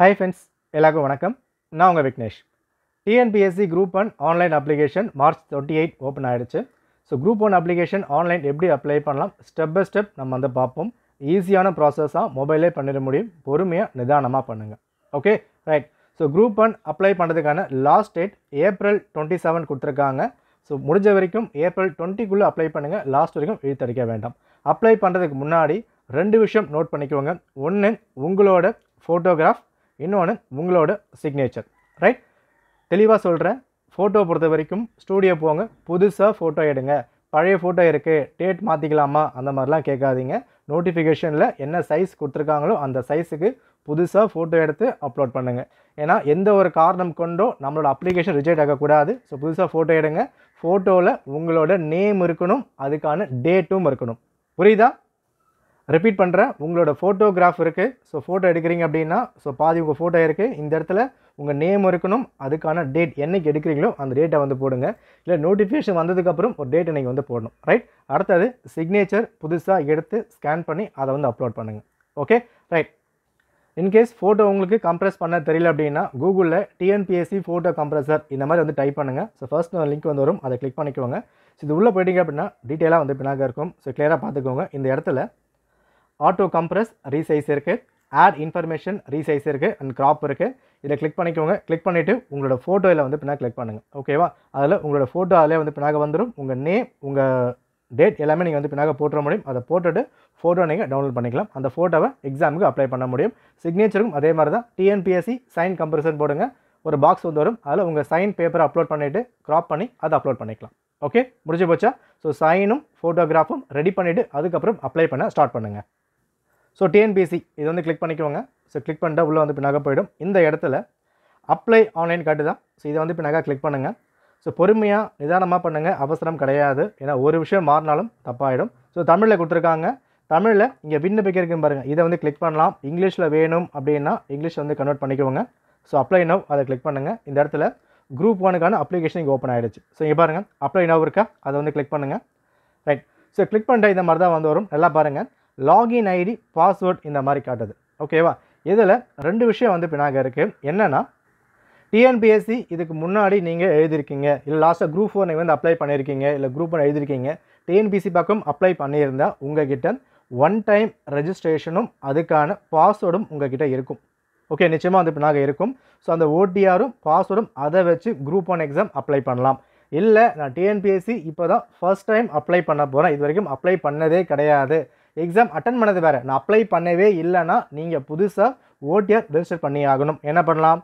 hi friends எல்லாருக்கும் வணக்கம் நான் உங்கள் Vignesh TNPSC group one online application March twenty eight open ஆகிடுச்சு so group one application online எப்படி அப்ளை பண்ணலாம் ஸ்டெப் பை ஸ்டெப் நம்ம வந்து பார்ப்போம் ஈஸியான ப்ராசஸாக மொபைலே பண்ணிட முடியும் பொறுமையாக நிதானமாக பண்ணுங்கள் okay right so group one apply பண்ணுறதுக்கான last date April twenty seven கொடுத்துருக்காங்க ஸோ முடிஞ்ச வரைக்கும் ஏப்ரல் டுவெண்ட்டிக்குள்ளே அப்ளை பண்ணுங்கள் லாஸ்ட் வரைக்கும் இழுத்தடிக்க வேண்டாம் அப்ளை பண்ணுறதுக்கு முன்னாடி ரெண்டு விஷயம் நோட் பண்ணிக்கோங்க ஒன்று உங்களோட ஃபோட்டோகிராஃப் இன்னொன்று உங்களோட சிக்னேச்சர் ரைட் தெளிவாக சொல்கிறேன் ஃபோட்டோ பொறுத்த வரைக்கும் ஸ்டூடியோ போங்க புதுசாக ஃபோட்டோ எடுங்க பழைய ஃபோட்டோ இருக்குது டேட் மாற்றிக்கலாமா அந்த மாதிரிலாம் கேட்காதீங்க நோட்டிஃபிகேஷனில் என்ன சைஸ் கொடுத்துருக்காங்களோ அந்த சைஸுக்கு புதுசாக ஃபோட்டோ எடுத்து அப்லோட் பண்ணுங்கள் ஏன்னா எந்த ஒரு காரணம் கொண்டோ நம்மளோட அப்ளிகேஷன் ரிஜெக்ட் ஆகக்கூடாது ஸோ புதுசாக ஃபோட்டோ எடுங்க ஃபோட்டோவில் உங்களோட நேம் இருக்கணும் அதுக்கான டேட்டும் இருக்கணும் புரியுதா ரிப்பீட் பண்ணுறேன் உங்களோட ஃபோட்டோகிராஃப் இருக்குது ஸோ ஃபோட்டோ எடுக்கிறீங்க அப்படின்னா ஸோ பாதி உங்கள் ஃபோட்டோ இருக்குது இந்த இடத்துல உங்கள் நேம் இருக்கணும் அதுக்கான டேட் என்றைக்கு எடுக்கிறீங்களோ அந்த டேட்டை வந்து போடுங்க இல்லை நோட்டிஃபிகேஷன் வந்ததுக்கப்புறம் ஒரு டேட் இன்றைக்கி வந்து போடணும் ரைட் அடுத்தது சிக்னேச்சர் புதுசாக எடுத்து ஸ்கேன் பண்ணி அதை வந்து அப்லோட் பண்ணுங்கள் ஓகே ரைட் இன்கேஸ் ஃபோட்டோ உங்களுக்கு கம்ப்ரெஸ் பண்ண தெரியல அப்படின்னா கூகுளில் டிஎன்பிஎஸ்சி ஃபோட்டோ கம்ப்ரெசர் இந்த மாதிரி வந்து டைப் பண்ணுங்கள் ஸோ ஃபர்ஸ்ட் லிங்க் வந்து வரும் அதை கிளிக் பண்ணிக்கோங்க ஸோ இது உள்ளே போயிட்டீங்க அப்படின்னா டீட்டெயிலாக வந்து பின்னாக இருக்கும் ஸோ கிளியராக பார்த்துக்கோங்க இந்த இடத்துல ஆட்டோ கம்ப்ரஸ் ரீசைஸ் இருக்குது ஆட் இன்ஃபர்மேஷன் ரீசைஸ் இருக்குது அண்ட் க்ராப் இருக்குது இதை கிளிக் பண்ணிக்கோங்க கிளிக் பண்ணிவிட்டு உங்களோட ஃபோட்டோவில் வந்து பின்னா கிளிக் பண்ணுங்கள் ஓகேவா அதில் உங்களோட ஃபோட்டோ அதிலே வந்து பின்னாக வந்துடும் உங்கள் நேம் உங்கள் டேட் எல்லாமே நீங்கள் வந்து பின்னாக போட்டுற முடியும் அதை போட்டுவிட்டு ஃபோட்டோ நீங்கள் டவுன்லோட் பண்ணிக்கலாம் அந்த ஃபோட்டோவை எக்ஸாமுக்கு அப்ளை பண்ண முடியும் சிக்னேச்சரும் அதே மாதிரி தான் டிஎன்பிஎஸ்சி சைன் கம்ப்ரஷன் போடுங்க ஒரு பாக்ஸ் வந்து வரும் அதில் உங்கள் சைன் பேப்பரை அப்லோட் பண்ணிவிட்டு க்ராப் பண்ணி அதை அப்லோட் பண்ணிக்கலாம் ஓகே முடிஞ்சு போச்சா ஸோ சைனும் ஃபோட்டோகிராஃபும் ரெடி பண்ணிவிட்டு அதுக்கப்புறம் அப்ளை பண்ண ஸ்டார்ட் பண்ணுங்கள் ஸோ டிஎன்பிசி இது வந்து கிளிக் பண்ணிக்கோங்க ஸோ கிளிக் பண்ணிட்டா உள்ளே வந்து பின்னாக போயிடும் இந்த இடத்துல அப்ளை ஆன்லைன் கார்டு தான் ஸோ இதை வந்து பின்னாக கிளிக் பண்ணுங்கள் ஸோ பொறுமையாக நிதானமாக பண்ணுங்கள் அவசரம் கிடையாது ஏன்னா ஒரு விஷயம் மாறினாலும் தப்பாயிடும் ஸோ தமிழில் கொடுத்துருக்காங்க தமிழில் இங்கே விண்ணப்பிக்கிறதுக்கு பாருங்கள் இதை வந்து கிளிக் பண்ணலாம் இங்கிலீஷில் வேணும் அப்படின்னா இங்கிலீஷ் வந்து கன்வெர்ட் பண்ணிக்கோங்க ஸோ அப்ளை நவ் அதை கிளிக் பண்ணுங்கள் இந்த இடத்துல குரூப் ஒனுக்கான அப்ளிகேஷன் இங்கே ஓப்பன் ஆகிடுச்சு ஸோ இங்கே பாருங்கள் அப்ளை நவ் இருக்கா அதை வந்து கிளிக் பண்ணுங்கள் ரைட் ஸோ கிளிக் பண்ணிட்ட இந்த மாதிரி தான் வந்து வரும் நல்லா பாருங்கள் லாகின் ஐடி பாஸ்வேர்ட் இந்த மாதிரி காட்டுது ஓகேவா இதில் ரெண்டு விஷயம் வந்து பின்னாக இருக்குது என்னென்னா டிஎன்பிஎஸ்சி இதுக்கு முன்னாடி நீங்கள் எழுதியிருக்கீங்க இல்லை லாஸ்ட்டாக குரூப் ஃபோர் நீங்கள் வந்து அப்ளை பண்ணியிருக்கீங்க இல்லை குரூப் ஒன் எழுதியிருக்கீங்க டிஎன்பிசி பக்கம் அப்ளை பண்ணியிருந்தா உங்ககிட்ட ஒன் டைம் ரெஜிஸ்ட்ரேஷனும் அதுக்கான பாஸ்வேர்டும் உங்ககிட்ட இருக்கும் ஓகே நிச்சயமாக வந்து பின்னாக இருக்கும் ஸோ அந்த ஓடிஆரும் பாஸ்வேர்டும் அதை வச்சு குரூப் ஒன் எக்ஸாம் அப்ளை பண்ணலாம் இல்லை நான் டிஎன்பிஎஸ்சி இப்போ தான் ஃபஸ்ட் டைம் அப்ளை பண்ண போகிறேன் இது வரைக்கும் அப்ளை பண்ணதே கிடையாது எக்ஸாம் அட்டன் பண்ணது வேறு நான் அப்ளை பண்ணவே இல்லைன்னா நீங்கள் புதுசாக ஓடிஆர் ரிஜிஸ்டர் பண்ணி ஆகணும் என்ன பண்ணலாம்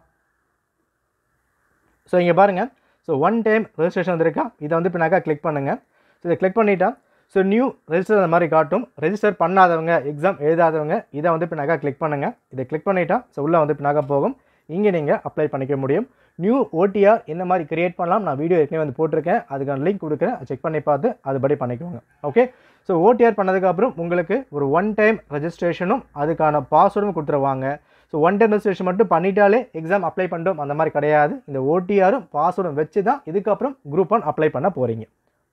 ஸோ இங்கே பாருங்கள் ஸோ ஒன் டைம் ரெஜிஸ்ட்ரேஷன் வந்திருக்கா இதை வந்து பின்னாக்கா கிளிக் பண்ணுங்கள் ஸோ இதை கிளிக் பண்ணிட்டா ஸோ நியூ ரெஜிஸ்டர் அந்த மாதிரி காட்டும் ரெஜிஸ்டர் பண்ணாதவங்க எக்ஸாம் எழுதாதவங்க இதை வந்து பின்னாக்கா கிளிக் பண்ணுங்கள் இதை கிளிக் பண்ணிட்டா ஸோ உள்ளே வந்து பின்னாக்கா போகும் இங்கே நீங்கள் அப்ளை பண்ணிக்க முடியும் நியூ ஓடிஆர் என்ன மாதிரி கிரியேட் பண்ணலாம் நான் வீடியோ ஏற்கனவே வந்து போட்டிருக்கேன் அதுக்கான லிங்க் கொடுக்குறேன் செக் பண்ணி பார்த்து அதுபடி பண்ணிக்கோங்க ஓகே ஸோ ஓடிஆர் பண்ணதுக்கப்புறம் உங்களுக்கு ஒரு ஒன் டைம் ரெஜிஸ்ட்ரேஷனும் அதுக்கான பாஸ்வேர்டும் கொடுத்துருவாங்க ஸோ ஒன் டைம் ரெஜிஸ்ட்ரேஷன் மட்டும் பண்ணிட்டாலே எக்ஸாம் அப்ளை பண்ணுறோம் அந்த மாதிரி கிடையாது இந்த ஓடிஆரும் பாஸ்வேர்டும் வச்சு தான் இதுக்கப்புறம் குரூப் ஒன் அப்ளை பண்ண போகிறீங்க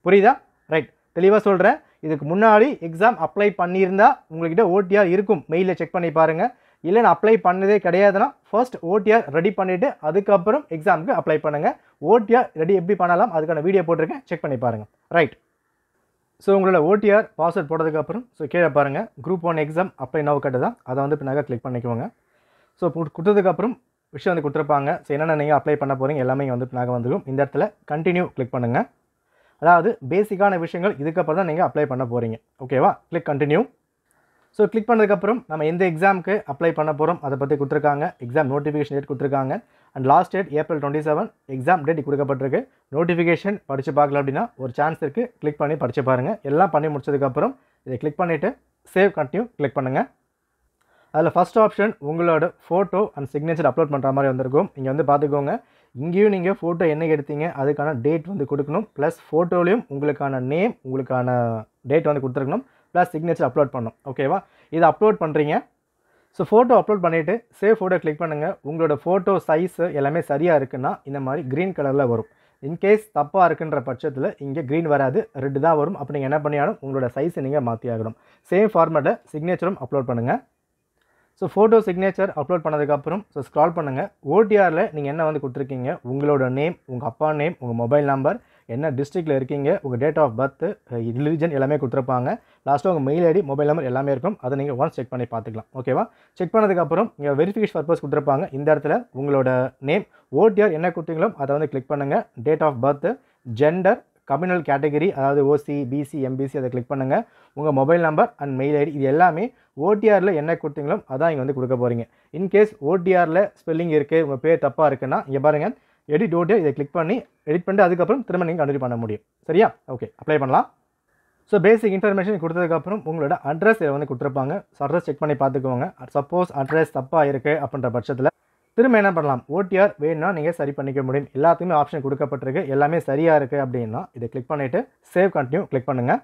புரியுதா ரைட் தெளிவாக சொல்கிறேன் இதுக்கு முன்னாடி எக்ஸாம் அப்ளை பண்ணியிருந்தால் உங்கள்கிட்ட ஓடிஆர் இருக்கும் மெயிலில் செக் பண்ணி பாருங்கள் இல்லை நான் அப்ளை பண்ணதே கிடையாதுன்னா ஃபர்ஸ்ட் ஓடிஆர் ரெடி பண்ணிவிட்டு அதுக்கப்புறம் எக்ஸாமுக்கு அப்ளை பண்ணுங்கள் ஓடிஆர் ரெடி எப்படி பண்ணலாம் அதுக்கான வீடியோ போட்டிருக்கேன் செக் பண்ணி பாருங்கள் ரைட் ஸோ உங்களோட ஓடிஆர் பாஸ்வேர்ட் போட்டதுக்கப்புறம் ஸோ கீழே பாருங்கள் group one exam apply now கட்டு தான் அதை வந்து இப்போ நகை கிளிக் பண்ணிக்குவோங்க ஸோ கொடுத்ததுக்கப்புறம் விஷயம் வந்து கொடுத்துருப்பாங்க ஸோ என்னென்ன நீங்கள் அப்ளை பண்ண போகிறீங்க எல்லாமே வந்து நகை வந்துடும் இந்த இடத்துல கண்டினியூ கிளிக் பண்ணுங்கள் அதாவது பேசிக்கான விஷயங்கள் இதுக்கப்புறம் தான் நீங்கள் அப்ளை பண்ண போகிறீங்க ஓகேவா கிளிக் கண்டினியூ ஸோ கிளிக் பண்ணதுக்கப்புறம் நம்ம எந்த எக்ஸாமுக்கு அப்ளை பண்ண போகிறோம் அதை பற்றி கொடுத்துருக்காங்க எக்ஸாம் நோட்டிஃபிகேஷன் டேட் கொடுத்துருக்காங்க and last date April twenty seven exam date கொடுக்கப்பட்டிருக்கு நோட்டிஃபிகேஷன் படித்து பார்க்கல அப்படின்னா ஒரு சான்ஸ் இருக்குது கிளிக் பண்ணி படித்து பாருங்கள் எல்லாம் பண்ணி முடிச்சதுக்கப்புறம் இதை கிளிக் பண்ணிவிட்டு சேவ் கண்டினியூ கிளிக் பண்ணுங்கள் அதில் ஃபஸ்ட் ஆப்ஷன் உங்களோட ஃபோட்டோ அண்ட் சிக்னேச்சர் அப்லோட் பண்ணுற மாதிரி வந்திருக்கும் இங்கே வந்து பார்த்துக்கோங்க இங்கேயும் நீங்கள் ஃபோட்டோ என்னைக்கு எடுத்தீங்க அதுக்கான டேட் வந்து கொடுக்கணும் ப்ளஸ் ஃபோட்டோலேயும் உங்களுக்கான நேம் உங்களுக்கான டேட் வந்து கொடுத்துருக்கணும் ப்ளஸ் சிக்னேச்சர் அப்லோட் பண்ணும் ஓகேவா இதை அப்லோட் பண்ணுறீங்க ஸோ ஃபோட்டோ அப்லோட் பண்ணிவிட்டு சேவ் ஃபோட்டோ கிளிக் பண்ணுங்கள் உங்களோட ஃபோட்டோ சைஸு எல்லாமே சரியாக இருக்குன்னா இந்த மாதிரி க்ரீன் கலரில் வரும் இன்கேஸ் தப்பாக இருக்குன்ற பட்சத்தில் இங்கே க்ரீன் வராது ரெட்டு தான் வரும் அப்போ நீங்கள் என்ன பண்ணியாலும் உங்களோட சைஸை நீங்கள் மாற்றி ஆகணும் சேம் ஃபார்மேட்டில் சிக்னேச்சரும் அப்லோட் பண்ணுங்கள் ஸோ ஃபோட்டோ சிக்னேச்சர் அப்லோட் பண்ணதுக்கப்புறம் ஸோ ஸ்க்ரால் பண்ணுங்கள் ஓடிஆரில் நீங்கள் என்ன வந்து கொடுத்துருக்கீங்க உங்களோட நேம் உங்கள் அப்பா நேம் உங்கள் மொபைல் நம்பர் என்ன டிஸ்ட்ரிக்டில் இருக்கீங்க உங்கள் டேட் ஆஃப் பர்த் ரிலிஜன் எல்லாமே கொடுத்துருப்பாங்க லாஸ்ட்டாக உங்கள் மெயில் ஐடி மொபைல் நம்பர் எல்லாமே இருக்கும் அதை நீங்கள் ஒன்ஸ் செக் பண்ணி பார்த்துக்கலாம் ஓகேவா செக் பண்ணதுக்கப்புறம் இங்கே வெரிஃபிகேஷன் பர்பஸ் கொடுத்துருப்பாங்க இந்த இடத்துல உங்களோட நேம் ஓடிஆர் என்ன கொடுத்தீங்களோ அதை வந்து கிளிக் பண்ணுங்கள் date of birth gender communal category அதாவது ஓசி பிசி எம்பிசி அதை கிளிக் பண்ணுங்கள் உங்கள் mobile number and mail ID இது எல்லாமே ஓடிஆரில் என்ன கொடுத்தீங்களோ அதான் இங்கே வந்து கொடுக்க போகிறீங்க இன்கேஸ் ஓடிஆரில் ஸ்பெல்லிங் இருக்குது உங்கள் பேர் தப்பாக இருக்குன்னா இங்கே பாருங்கள் எடிட் ஓடியோ இதை கிளிக் பண்ணி எடிட் பண்ணிட்டு அதுக்கப்புறம் திரும்ப நீங்கள் கண்டினியூ பண்ண முடியும் சரியா ஓகே அப்ளை பண்ணலாம் ஸோ பேசிக் இன்ஃபர்மேஷன் கொடுத்ததுக்கப்புறம் உங்களோட அட்ரஸ் இதை வந்து கொடுத்துருப்பாங்க ஸோ அட்ரஸ் செக் பண்ணி பார்த்துக்கோங்க சப்போஸ் அட்ரஸ் தப்பாக இருக்குது அப்படின்ற பட்சத்தில் திரும்ப என்ன பண்ணலாம் ஓடிஆர் வேணும்னா நீங்கள் சரி பண்ணிக்க முடியும் எல்லாத்துக்குமே ஆப்ஷன் கொடுக்கப்பட்டிருக்கு எல்லாமே சரியாக இருக்குது அப்படின்னா இதை கிளிக் பண்ணிவிட்டு சேவ் கண்டினியூ கிளிக் பண்ணுங்கள்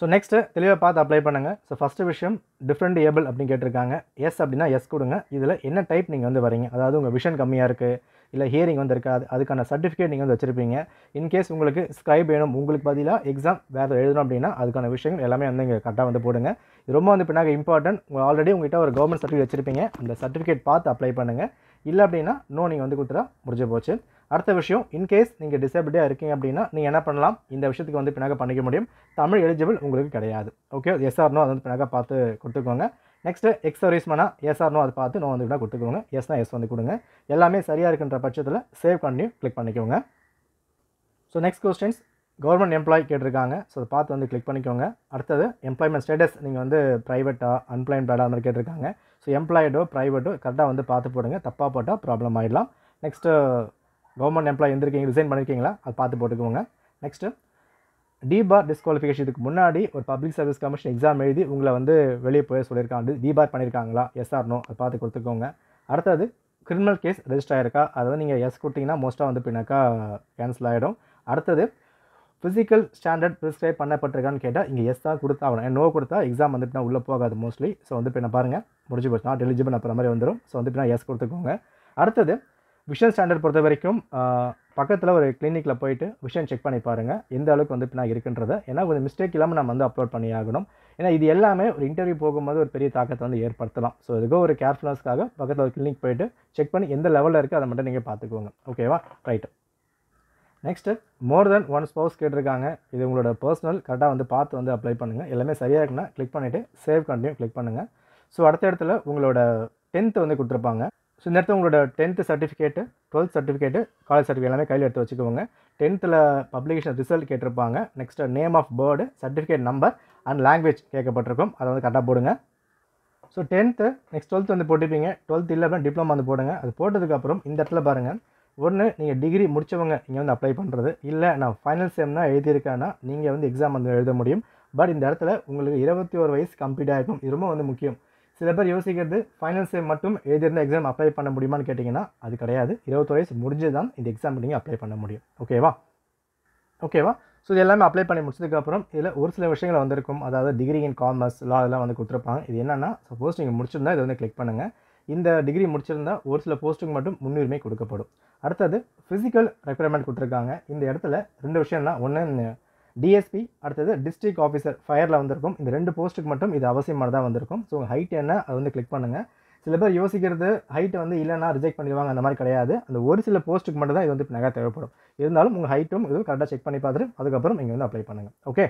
ஸோ நெக்ஸ்ட்டு தெளிவாக பார்த்து அப்ளை பண்ணுங்கள் ஸோ ஃபஸ்ட்டு விஷயம் டிஃப்ரெண்ட் ஏபிள் அப்படின்னு கேட்டிருக்காங்க எஸ் அப்படின்னா எஸ் கொடுங்க இதில் என்ன டைப் நீங்கள் வந்து வரீங்க அதாவது உங்கள் விஷன் கம்மியாக இருக்குது இல்லை ஹியரிங் வந்திருக்கு அது அதுக்கான சர்டிஃபிகேட் நீங்கள் வந்து வச்சுருப்பீங்க இன்கேஸ் உங்களுக்கு ஸ்க்ரைப் வேணும் உங்களுக்கு பதிலாக எக்ஸாம் வேறு எழுதணும் அப்படின்னா அதுக்கான விஷயங்கள் எல்லாமே வந்து இங்கே கரெக்டாக வந்து போடுங்க ரொம்ப வந்து பின்னாக இம்பார்ட்டன்ட் உங்கள் ஆல்ரெடி உங்கள்கிட்ட ஒரு கவர்மெண்ட் சர்டிஃபிகேட் வச்சுருப்பீங்க அந்த சர்டிஃபிகேட் பார்த்து அப்ளை பண்ணுங்கள் இல்லை அப்படின்னா நோ நீங்கள் வந்து கொடுத்துட்டா முடிஞ்சு போச்சு அடுத்த விஷயம் இன்கேஸ் நீங்கள் டிசேபிலிட்டியாக இருக்கீங்க அப்படின்னா நீங்கள் என்ன பண்ணலாம் இந்த விஷயத்துக்கு வந்து பின்னாக பண்ணிக்க முடியும் தமிழ் எலிஜிபிள் உங்களுக்கு கிடையாது ஓகே எஸ்ஆர்னோ அதை வந்து பின்னாக பார்த்து கொடுத்துக்கோங்க நெக்ஸ்ட்டு எக்ஸ் பண்ணால் எஸ் ஆர்னோ அதை பார்த்து நோ வந்து விட கொடுத்துக்கோங்க எஸ்னா எஸ் வந்து கொடுங்க எல்லாமே சரியாக இருக்கின்ற பட்சத்தில் சேவ் கண்டினியூ கிளிக் பண்ணிக்கோங்க so next questions government employee கேட்டிருக்காங்க ஸோ அதை பார்த்து வந்து கிளிக் பண்ணிக்கோங்க அடுத்தது எம்ப்ளாய்மெண்ட் ஸ்டேட்டஸ் நீங்கள் வந்து ப்ரைவேட்டாக அந்த மாதிரி கேட்டிருக்காங்க ஸோ எம்ப்ளாய்டோ ப்ரைவேட்டோ கரெக்டாக வந்து பார்த்து போடுங்க தப்பாக போட்டால் ப்ராப்ளம் ஆகிடலாம் நெக்ஸ்ட்டு கவர்மெண்ட் எம்ப்ளாயி எந்திருக்கீங்க ரிசைன் பண்ணியிருக்கீங்களா அதை பார்த்து போட்டுக்கோங்க நெக்ஸ்ட்டு டிபார் டிஸ்குவாலிஃபிகேஷனுக்கு முன்னாடி ஒரு பப்ளிக் சர்வீஸ் கமிஷன் எக்ஸாம் எழுதி உங்களை வந்து வெளியே போய் சொல்லியிருக்காங்க டி பார் பண்ணியிருக்காங்களா எஸ் ஆர்னோ அதை பார்த்து கொடுத்துக்கோங்க அடுத்தது கிரிமினல் கேஸ் ரெஜிஸ்டர் ஆகிருக்கா அதை வந்து நீங்கள் எஸ் கொடுத்தீங்கன்னா மோஸ்ட்டாக வந்து பின்னாக்கா கேன்சல் ஆகிடும் அடுத்தது ஃபிசிக்கல் ஸ்டாண்டர்ட் ப்ரிஸ்கிரைப் பண்ணப்பட்டிருக்கான்னு கேட்டால் இங்கே எஸ் தான் கொடுத்தா ஆகணும் நோ கொடுத்தா எக்ஸாம் வந்துட்டுனா உள்ளே போகாது மோஸ்ட்லி ஸோ வந்து இப்போ என்ன பாருங்கள் முடிஞ்சு போச்சு நாட் எலிஜிபிள் அப்புறம் மாதிரி வந்துடும் ஸோ வந்து பின்னா எஸ் கொடுத்துக்கோங்க அடுத்தது விஷன் ஸ்டாண்டர்ட் பொறுத்த வரைக்கும் பக்கத்தில் ஒரு கிளினிக்கில் போயிட்டு விஷன் செக் பண்ணி பாருங்கள் எந்த அளவுக்கு வந்து நான் இருக்குன்றத ஏன்னா கொஞ்சம் மிஸ்டேக் இல்லாமல் நம்ம வந்து அப்லோட் பண்ணி ஆகணும் ஏன்னா இது எல்லாமே ஒரு இன்டர்வியூ போகும்போது ஒரு பெரிய தாக்கத்தை வந்து ஏற்படுத்தலாம் ஸோ இதுக்கோ ஒரு கேர்ஃபுல்னஸ்க்காக பக்கத்தில் ஒரு கிளினிக் போயிட்டு செக் பண்ணி எந்த லெவலில் இருக்குது அதை மட்டும் நீங்கள் பார்த்துக்கோங்க ஓகேவா right next more than one spouse கேட்டிருக்காங்க இது உங்களோட பர்சனல் கரெக்டாக வந்து பார்த்து வந்து அப்ளை பண்ணுங்கள் எல்லாமே சரியாக இருக்குன்னா கிளிக் பண்ணிவிட்டு சேவ் கண்டினியூ கிளிக் பண்ணுங்கள் ஸோ அடுத்த இடத்துல உங்களோட டென்த்து வந்து கொடுத்துருப்பாங்க ஸோ இந்த உங்களோட tenth certificate twelfth certificate college certificate எல்லாமே கையில் எடுத்து வச்சுக்கோங்க டென்த்தில் பப்ளிகேஷன் ரிசல்ட் கேட்டிருப்பாங்க next name of board certificate number and language கேட்கப்பட்டிருக்கும் அதை வந்து கரெக்டாக போடுங்க ஸோ டென்த்து நெக்ஸ்ட் டுவெல்த் வந்து போட்டுப்பீங்க டுவெல்த் இல்லை அப்படின்னா டிப்ளமா வந்து போடுங்க அது போட்டதுக்கப்புறம் இந்த இடத்துல பாருங்கள் ஒன்று நீங்கள் டிகிரி முடித்தவங்க நீங்கள் வந்து அப்ளை பண்ணுறது இல்லை நான் ஃபைனல் செம் தான் எழுதியிருக்கேன்னா நீங்கள் வந்து எக்ஸாம் வந்து எழுத முடியும் பட் இந்த இடத்துல உங்களுக்கு இருபத்தி ஒரு வயசு கம்ப்ளீட் ஆகிருக்கும் ரொம்ப வந்து முக்கியம் சில பேர் யோசிக்கிறது ஃபைனல் சேம் மட்டும் எழுதியிருந்த எக்ஸாம் அப்ளை பண்ண முடியுமான்னு கேட்டிங்கன்னா அது கிடையாது இருபத்தி வயசு முடிஞ்சு தான் இந்த எக்ஸாம் நீங்கள் அப்ளை பண்ண முடியும் ஓகேவா ஓகேவா ஸோ இது எல்லாமே அப்ளை பண்ணி முடிச்சதுக்கப்புறம் இதில் ஒரு சில விஷயங்கள் வந்திருக்கும் அதாவது டிகிரி இன் காமர்ஸ் லா இதெல்லாம் வந்து கொடுத்துருப்பாங்க இது என்னென்னா சப்போஸ் நீங்கள் முடிச்சிருந்தால் இதை வந்து கிளிக் பண்ணுங்கள் இந்த டிகிரி முடிச்சிருந்தா ஒரு சில போஸ்ட்டுக்கு மட்டும் முன்னுரிமை கொடுக்கப்படும் அடுத்தது ஃபிசிக்கல் ரெக்குயர்மெண்ட் கொடுத்துருக்காங்க இந்த இடத்துல ரெண்டு விஷயம்னா ஒன்று டிஎஸ்பி அடுத்தது டிஸ்ட்ரிக்ட் ஆஃபீஸர் ஃபயரில் வந்திருக்கும் இந்த ரெண்டு போஸ்ட்டுக்கு மட்டும் இது அவசியமாக தான் வந்திருக்கும் ஸோ உங்கள் ஹைட் என்ன அது வந்து கிளிக் பண்ணுங்கள் சில பேர் யோசிக்கிறது ஹைட்டை வந்து இல்லைன்னா ரிஜெக்ட் பண்ணிடுவாங்க அந்த மாதிரி கிடையாது அந்த ஒரு சில போஸ்ட்டுக்கு மட்டும் தான் இது வந்து நகை தேவைப்படும் இருந்தாலும் உங்கள் ஹைட்டும் இதுவும் கரெக்டாக செக் பண்ணி பார்த்துட்டு அதுக்கப்புறம் இங்கே வந்து அப்ளை பண்ணுங்கள் okay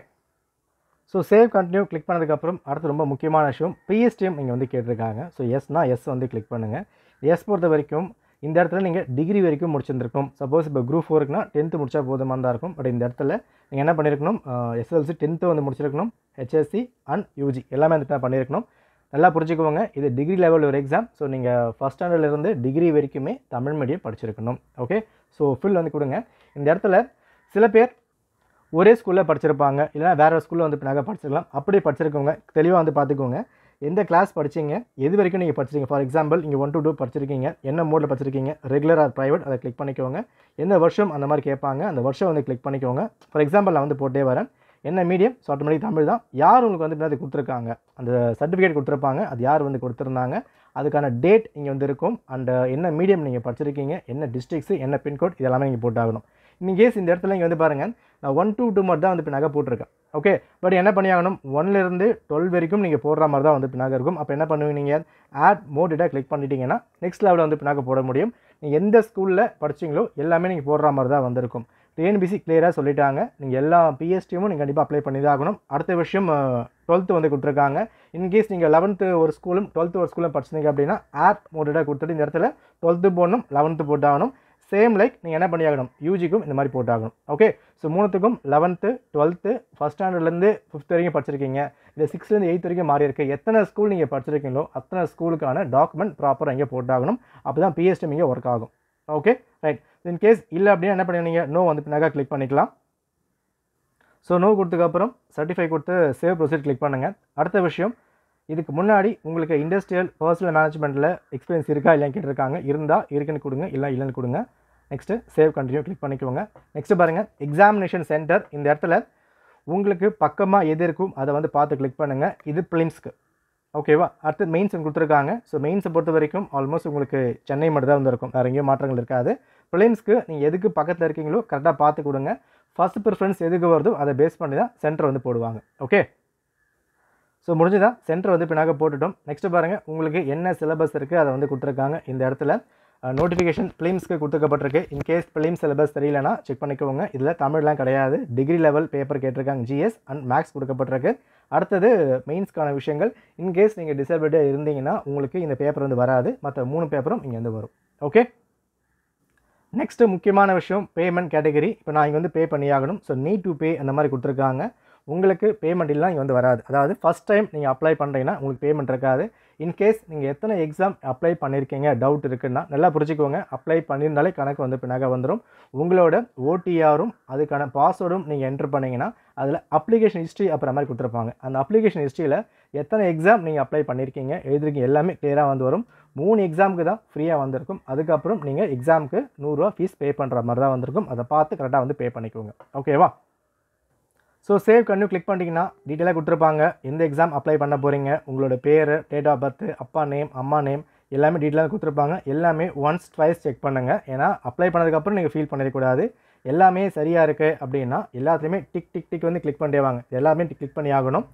so save continue click பண்ணதுக்கப்புறம் அடுத்து ரொம்ப முக்கியமான விஷயம் பிஎஸ்டிஎம் இங்கே வந்து கேட்டிருக்காங்க ஸோ எஸ்னா எஸ் வந்து கிளிக் பண்ணுங்கள் எஸ் பொறுத்த வரைக்கும் இந்த இடத்துல நீங்கள் டிகிரி வரைக்கும் முடிச்சிருந்துருக்கும் சப்போஸ் இப்போ குரூப் ஃபோருக்குனா டென்த்து முடிச்சா போதுமாக தான் இருக்கும் பட் இந்த இடத்துல நீங்கள் என்ன பண்ணியிருக்கணும் எஸ்எல்சி டென்த்து வந்து முடிச்சிருக்கணும் ஹெச்எஸ்சி அண்ட் யூஜி எல்லாமே வந்துட்டு பண்ணியிருக்கணும் நல்லா புரிஞ்சுக்குவோங்க இது டிகிரி லெவல் ஒரு எக்ஸாம் ஸோ நீங்கள் ஃபஸ்ட் ஸ்டாண்டர்ட்லேருந்து டிகிரி வரைக்குமே தமிழ் மீடியம் படிச்சிருக்கணும் ஓகே ஸோ ஃபில் வந்து கொடுங்க இந்த இடத்துல சில பேர் ஒரே ஸ்கூலில் படிச்சிருப்பாங்க இல்லைனா வேறு ஸ்கூலில் வந்து பின்னாக படிச்சிருக்கலாம் அப்படி படிச்சிருக்கவங்க தெளிவாக வந்து பார்த்துக்கோங்க எந்த கிளாஸ் படிச்சிங்க எது வரைக்கும் நீங்கள் படிச்சிருக்கீங்க ஃபார் எக்ஸாம்பிள் நீங்கள் ஒன் டு டூ படிச்சிருக்கீங்க என்ன மோடில் படிச்சிருக்கீங்க ரெகுலர் ஆர் ப்ரைவேட் அதை கிளிக் பண்ணிக்கோங்க எந்த வருஷம் அந்த மாதிரி கேட்பாங்க அந்த வருஷம் வந்து கிளிக் பண்ணிக்கோங்க ஃபார் எக்ஸாம்பிள் நான் வந்து போட்டே வரேன் என்ன மீடியம் ஸோ ஆட்டோமேட்டிக் தமிழ் தான் யார் உங்களுக்கு வந்து அது கொடுத்துருக்காங்க அந்த சர்டிஃபிகேட் கொடுத்துருப்பாங்க அது யார் வந்து கொடுத்துருந்தாங்க அதுக்கான டேட் இங்கே வந்து இருக்கும் அண்ட் uh, என்ன மீடியம் நீங்கள் படிச்சிருக்கீங்க என்ன டிஸ்ட்ரிக்ஸு என்ன பின்கோட் இதெல்லாமே நீங்கள் போட்டாகணும் இன் கேஸ் இந்த இடத்துல இங்கே வந்து பாருங்கள் நான் ஒன் டூ டூ மட்டும் தான் வந்து பின்னாக போட்டிருக்கேன் ஓகே பட் என்ன பண்ணியாகணும் ஒன்லேருந்து டுவெல் வரைக்கும் நீங்கள் போடுற மாதிரி தான் வந்து பின்னாக இருக்கும் அப்போ என்ன பண்ணுவீங்க நீங்கள் ஆட் மோடிட்டாக கிளிக் பண்ணிட்டீங்கன்னா நெக்ஸ்ட் லெவலில் வந்து பின்னாக போட முடியும் நீங்கள் எந்த ஸ்கூலில் படிச்சிங்களோ எல்லாமே நீங்கள் போடுற மாதிரி தான் வந்திருக்கும் டிஎன்பிசி கிளியராக சொல்லிட்டாங்க நீங்கள் எல்லா பிஎஸ்டியும் நீங்கள் கண்டிப்பாக அப்ளை பண்ணி தான் ஆகணும் அடுத்த விஷயம் டுவெல்த்து வந்து கொடுத்துருக்காங்க இன்கேஸ் நீங்கள் லெவன்த்து ஒரு ஸ்கூலும் டுவெல்த்து ஒரு ஸ்கூலும் படிச்சிருந்தீங்க அப்படின்னா ஆப் மோடிட்டாக கொடுத்துட்டு இந்த இடத்துல டுவெல்த்து போடணும் லெவன்த்து போட்டாகணும் சேம் லைக் நீங்கள் என்ன பண்ணியாகணும் யூஜிக்கும் இந்த மாதிரி போட்டாகணும் ஓகே ஸோ மூணுத்துக்கும் லெவன்த்து டுவெல்த்து ஃபஸ்ட் ஸ்டாண்டர்ட்லேருந்து ஃபிஃப்த் வரைக்கும் படிச்சிருக்கீங்க இல்லை சிக்ஸ்த்லேருந்து எயித் வரைக்கும் மாறி இருக்கு எத்தனை ஸ்கூல் நீங்கள் படிச்சிருக்கீங்களோ அத்தனை ஸ்கூலுக்கான டாக்குமெண்ட் ப்ராப்பராக இங்கே போட்டாகணும் அப்போ தான் பிஎஸ்டி இங்கே ஒர்க் ஆகும் ஓகே ரைட் இன் கேஸ் இல்லை அப்படின்னா என்ன பண்ணுவீங்க நோ வந்து பின்னாக கிளிக் பண்ணிக்கலாம் ஸோ நோ கொடுத்ததுக்கப்புறம் சர்டிஃபை கொடுத்து சேவ் ப்ரொசீட் கிளிக் பண்ணுங்கள் அடுத்த விஷயம் இதுக்கு முன்னாடி உங்களுக்கு இண்டஸ்ட்ரியல் பர்சனல் மேனேஜ்மெண்ட்டில் எக்ஸ்பீரியன்ஸ் இருக்கா இல்லையான்னு கேட்டிருக்காங்க இருந்தால் இருக்குன்னு கொடுங்க இல்லை இல்லைன்னு கொடுங்க நெக்ஸ்ட்டு சேவ் கண்டினியூ கிளிக் பண்ணிக்கோங்க நெக்ஸ்ட்டு பாருங்கள் எக்ஸாமினேஷன் சென்டர் இந்த இடத்துல உங்களுக்கு பக்கமாக எது இருக்கும் அதை வந்து பார்த்து கிளிக் பண்ணுங்கள் இது பிலிம்ஸ்க்கு ஓகேவா அடுத்து மெயின்ஸ் கொடுத்துருக்காங்க ஸோ மெயின்ஸை பொறுத்த வரைக்கும் ஆல்மோஸ்ட் உங்களுக்கு சென்னை மட்டும் தான் வந்திருக்கும் வேறு எங்கேயும் மாற்றங்கள் இருக்காது பிலிம்ஸ்க்கு நீங்கள் எதுக்கு பக்கத்தில் இருக்கீங்களோ கரெக்டாக பார்த்து கொடுங்க ஃபஸ்ட் ப்ரிஃபரன்ஸ் எதுக்கு வருதோ அதை பேஸ் பண்ணி தான் சென்டர் வந்து போடுவாங்க ஓகே ஸோ முடிஞ்சுதா சென்டர் வந்து பின்னாக போட்டுட்டோம் நெக்ஸ்ட்டு பாருங்கள் உங்களுக்கு என்ன சிலபஸ் இருக்குது அதை வந்து கொடுத்துருக்காங்க இந்த இடத்துல நோட்டிஃபிகேஷன் ஃபிலிம்ஸ்க்கு கொடுத்துக்கப்பட்டிருக்கு இன்கேஸ் ஃபிலிம் சிலபஸ் தெரியலனா செக் பண்ணிக்கோங்க இதில் தமிழ்லாம் கிடையாது டிகிரி லெவல் பேப்பர் கேட்டிருக்காங்க ஜிஎஸ் அண்ட் மேக்ஸ் கொடுக்கப்பட்டிருக்கு அடுத்தது மெயின்ஸ்க்கான விஷயங்கள் இன்கேஸ் நீங்கள் டிசபிலிட்டியாக இருந்தீங்கன்னா உங்களுக்கு இந்த பேப்பர் வந்து வராது மற்ற மூணு பேப்பரும் இங்கே வந்து வரும் ஓகே நெக்ஸ்ட்டு முக்கியமான விஷயம் பேமெண்ட் கேட்டகரி இப்போ நான் இங்கே வந்து பே பண்ணியாகணும் ஸோ நீட் டு பே அந்த மாதிரி கொடுத்துருக்காங்க உங்களுக்கு பேமெண்ட் இல்லை இங்கே வந்து வராது அதாவது ஃபஸ்ட் டைம் நீங்கள் அப்ளை பண்ணுறீங்கன்னா உங்களுக்கு பேமெண்ட் இருக்காது இன்கேஸ் நீங்கள் எத்தனை எக்ஸாம் அப்ளை பண்ணியிருக்கீங்க டவுட் இருக்குன்னா நல்லா புரிஞ்சுக்கோங்க அப்ளை பண்ணியிருந்தாலே கணக்கு வந்து பின்னாக வந்துடும் உங்களோட ஓடிஆரும் அதுக்கான பாஸ்வேர்டும் நீங்கள் என்ட்ரு பண்ணிங்கன்னா அதில் அப்ளிகேஷன் ஹிஸ்ட்ரி அப்புறம் மாதிரி கொடுத்துருப்பாங்க அந்த அப்ளிகேஷன் ஹிஸ்ட்ரியில் எத்தனை எக்ஸாம் நீங்கள் அப்ளை பண்ணியிருக்கீங்க எழுதிருக்கீங்க எல்லாமே கிளியராக வந்து வரும் மூணு எக்ஸாமுக்கு தான் ஃப்ரீயாக வந்திருக்கும் அதுக்கப்புறம் நீங்கள் எக்ஸாமுக்கு நூறுரூவா ஃபீஸ் பே பண்ணுற மாதிரி தான் வந்திருக்கும் அதை பார்த்து கரெக்டாக வந்து பே பண்ணிக்கோங்க ஓகேவா ஸோ சேவ் கண்ணு கிளிக் பண்ணிட்டீங்கன்னா டீட்டெயிலாக கொடுத்துருப்பாங்க எந்த எக்ஸாம் அப்ளை பண்ண போகிறீங்க உங்களோட பேர் டேட் ஆஃப் பர்த் அப்பா நேம் அம்மா நேம் எல்லாமே டீட்டெயிலாக கொடுத்துருப்பாங்க எல்லாமே ஒன்ஸ் ட்வைஸ் செக் பண்ணுங்கள் ஏன்னா அப்ளை பண்ணதுக்கப்புறம் நீங்கள் ஃபீல் பண்ணிடக்கூடாது எல்லாமே சரியாக இருக்குது அப்படின்னா எல்லாத்துலேயுமே டிக் டிக் டிக் வந்து கிளிக் பண்ணிடுவாங்க எல்லாமே கிளிக் பண்ணி ஆகணும்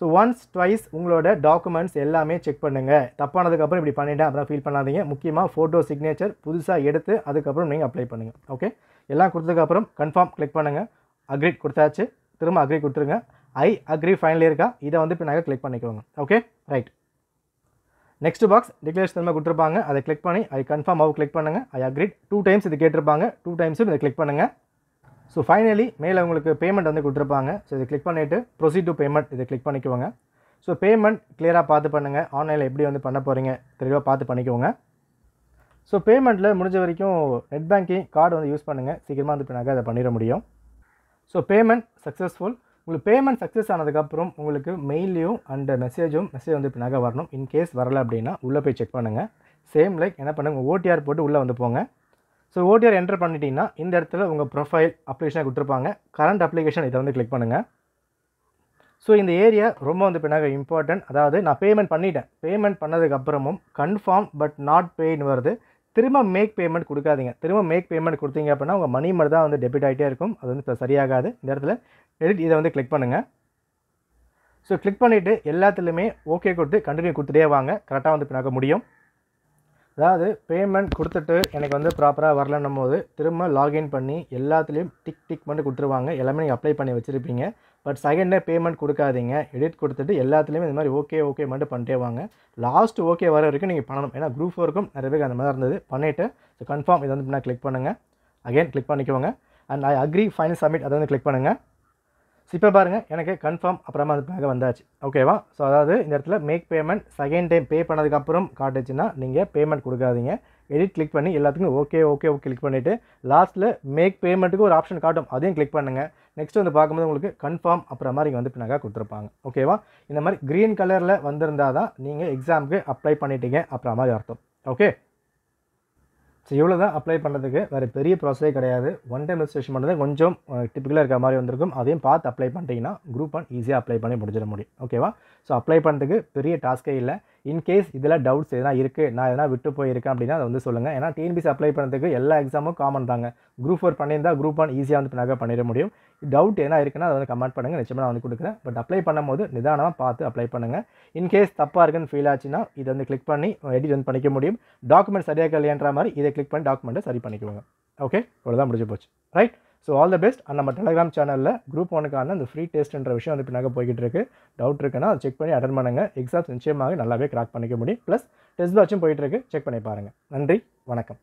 ஸோ ஒன்ஸ் ட்வைஸ் உங்களோட டாக்குமெண்ட்ஸ் எல்லாமே செக் பண்ணுங்கள் தப்பானதுக்கப்புறம் இப்படி பண்ணிவிட்டேன் அப்புறம் ஃபீல் பண்ணாதீங்க முக்கியமாக ஃபோட்டோ சிக்னேச்சர் புதுசாக எடுத்து அதுக்கப்புறம் நீங்கள் அப்ளை பண்ணுங்கள் ஓகே எல்லாம் கொடுத்ததுக்கப்புறம் கன்ஃபார்ம் கிளிக் பண்ணுங்கள் அக்ரிட் கொடுத்தாச்சு திரும்ப அக்ரி கொடுத்துருங்க ஐ அக்ரி ஃபைனல் இருக்கா இதை வந்து இப்போ நாங்கள் கிளிக் பண்ணிக்கோங்க okay right next box declaration திரும்ப கொடுத்துருப்பாங்க அதை கிளிக் பண்ணி ஐ கன்ஃபார்ம் ஆகும் கிளிக் பண்ணுங்கள் ஐ அக்ரிட் டூ டைம்ஸ் இது கேட்டிருப்பாங்க டூ டைம்ஸும் இதை கிளிக் பண்ணுங்கள் ஸோ ஃபைனலி மேலே உங்களுக்கு பேமெண்ட் வந்து கொடுத்துருப்பாங்க ஸோ இதை கிளிக் பண்ணிவிட்டு ப்ரொசீட் டு பேமெண்ட் இதை கிளிக் பண்ணிக்குவோங்க ஸோ பேமெண்ட் கிளியராக பார்த்து பண்ணுங்கள் ஆன்லைனில் எப்படி வந்து பண்ண போகிறீங்க தெளிவாக பார்த்து பண்ணிக்கோங்க ஸோ பேமெண்ட்டில் முடிஞ்ச வரைக்கும் நெட் பேங்கிங் கார்டு வந்து யூஸ் பண்ணுங்கள் சீக்கிரமாக வந்து இப்போ நாங்கள் அதை பண்ணிட முடியும் ஸோ பேமெண்ட் சக்ஸஸ்ஃபுல் உங்களுக்கு பேமெண்ட் சக்ஸஸ் ஆனதுக்கப்புறம் உங்களுக்கு மெயிலையும் அண்ட் மெசேஜும் மெசேஜ் வந்து நகை வரணும் இன்கேஸ் வரலை அப்படின்னா உள்ளே போய் செக் பண்ணுங்கள் சேம் லைக் என்ன பண்ணுங்கள் ஓடிஆர் போட்டு உள்ளே வந்து போங்க ஸோ ஓடிஆர் என்டர் பண்ணிட்டீங்கன்னா இந்த இடத்துல உங்கள் ப்ரொஃபைல் அப்ளிகேஷனை கொடுத்துருப்பாங்க கரண்ட் அப்ளிகேஷன் இதை வந்து கிளிக் பண்ணுங்கள் ஸோ இந்த ஏரியா ரொம்ப வந்து பின்னாக இம்பார்ட்டன்ட் அதாவது நான் பேமெண்ட் பண்ணிட்டேன் பேமெண்ட் பண்ணதுக்கப்புறமும் கன்ஃபார்ம் பட் நாட் பேன்னு வருது திரும்ப மேக் பேமெண்ட் கொடுக்காதீங்க திரும்ப மேக் பேமெண்ட் கொடுத்தீங்க அப்படின்னா உங்கள் மணி மட்டும் தான் வந்து டெபிட் ஆகிட்டே இருக்கும் அது வந்து இப்போ சரியாகாது இந்த இடத்துல எடிட் இதை வந்து கிளிக் பண்ணுங்கள் ஸோ கிளிக் பண்ணிவிட்டு எல்லாத்துலேயுமே ஓகே கொடுத்து கண்டினியூ கொடுத்துட்டே வாங்க கரெக்டாக வந்து பின்னாக்க முடியும் அதாவது பேமெண்ட் கொடுத்துட்டு எனக்கு வந்து ப்ராப்பராக வரலன்னும் போது திரும்ப லாகின் பண்ணி எல்லாத்துலேயும் டிக் டிக் பண்ணி கொடுத்துருவாங்க எல்லாமே நீங்கள் அப்ளை பண்ணி வச்சுருப்பீங்க பட் செகண்டே பேமெண்ட் கொடுக்காதீங்க எடிட் கொடுத்துட்டு எல்லாத்துலேயுமே இந்த மாதிரி ஓகே ஓகே மட்டும் பண்ணிட்டே வாங்க லாஸ்ட் ஓகே வர வரைக்கும் நீங்கள் பண்ணணும் ஏன்னா குரூப் ஃபோருக்கும் நிறைய பேருக்கு அந்த மாதிரி இருந்தது பண்ணிவிட்டு ஸோ கன்ஃபார்ம் இதை வந்து பின்னா கிளிக் பண்ணுங்கள் அகைன் கிளிக் பண்ணிக்கோங்க and I agree final submit அதை வந்து கிளிக் பண்ணுங்கள் ஸோ இப்போ பாருங்கள் எனக்கு கன்ஃபார்ம் அப்புறமா அது பேக்கை வந்தாச்சு ஓகேவா ஸோ அதாவது இந்த இடத்துல make payment second time pay பண்ணதுக்கப்புறம் காட்டுச்சுன்னா நீங்கள் பேமெண்ட் கொடுக்காதீங்க எடிட் கிளிக் பண்ணி எல்லாத்துக்கும் ஓகே ஓகே ஓகே கிளிக் பண்ணிவிட்டு லாஸ்ட்டில் மேக் பேமெண்ட்டுக்கு ஒரு ஆப்ஷன் காட்டும் அதையும் கிளிக் பண்ணுங்கள் நெக்ஸ்ட் வந்து பார்க்கும்போது உங்களுக்கு கன்ஃபார்ம் அப்புறம் மாதிரி வந்து பின்னாக கொடுத்துருப்பாங்க ஓகேவா இந்த மாதிரி க்ரீன் கலரில் வந்திருந்தால் தான் நீங்கள் எக்ஸாமுக்கு அப்ளை பண்ணிட்டீங்க அப்புறம் மாதிரி அர்த்தம் ஓகே ஸோ இவ்வளோ தான் அப்ளை பண்ணுறதுக்கு வேறு பெரிய ப்ராசஸே கிடையாது ஒன் டைம் ரிஜிஸ்ட்ரேஷன் பண்ணுறது கொஞ்சம் டிப்பிக்கலாக இருக்கிற மாதிரி வந்திருக்கும் அதையும் பார்த்து அப்ளை பண்ணிட்டீங்கன்னா குரூப் ஒன் ஈஸியாக அப்ளை பண்ணி முடிச்சிட முடியும் ஓகேவா ஸோ அப்ளை பண்ணுறதுக்கு பெரிய டாஸ்க்கே இல்லை இன்கேஸ் இதில் டவுட்ஸ் எதனா இருக்குது நான் எதனா விட்டு போயிருக்கேன் அப்படின்னா அதை வந்து சொல்லுங்கள் ஏன்னா டிஎன்பிசி அப்ளை பண்ணுறதுக்கு எல்லா எக்ஸாமும் காமன் தாங்க குரூப் ஃபோர் பண்ணியிருந்தால் குரூப் ஒன் ஈஸியாக வந்து நகை பண்ணிட முடியும் டவுட் எதனா இருக்குன்னா அதை வந்து கமெண்ட் பண்ணுங்கள் நிச்சயமாக நான் வந்து கொடுக்குறேன் பட் அப்ளை பண்ணும்போது நிதானமாக பார்த்து அப்ளை பண்ணுங்கள் இன்கேஸ் தப்பாக இருக்குன்னு ஃபீல் ஆச்சுன்னா இதை வந்து கிளிக் பண்ணி எடிட் வந்து பண்ணிக்க முடியும் டாக்குமெண்ட் சரியாக இல்லையன்ற மாதிரி இதை கிளிக் பண்ணி டாக்குமெண்ட்டை சரி பண்ணிக்குவாங்க ஓகே இவ்வளோதான் முடிஞ்சு போச்சு right so all the best நம்ம டெலகிராம் சேனலில் குரூப் ஒனுக்கான அந்த ஃப்ரீ டெஸ்ட்ன்ற விஷயம் வந்து பின்னாக போய்கிட்டு இருக்கு டவுட் இருக்குன்னா அதை செக் பண்ணி அட்டன் பண்ணுங்கள் எக்ஸாம்ஸ் நிச்சயமாக நல்லாவே கிராக் பண்ணிக்க முடியும் ப்ளஸ் டெஸ்ட் வச்சும் போயிட்டு இருக்கு செக் பண்ணி பாருங்கள் நன்றி வணக்கம்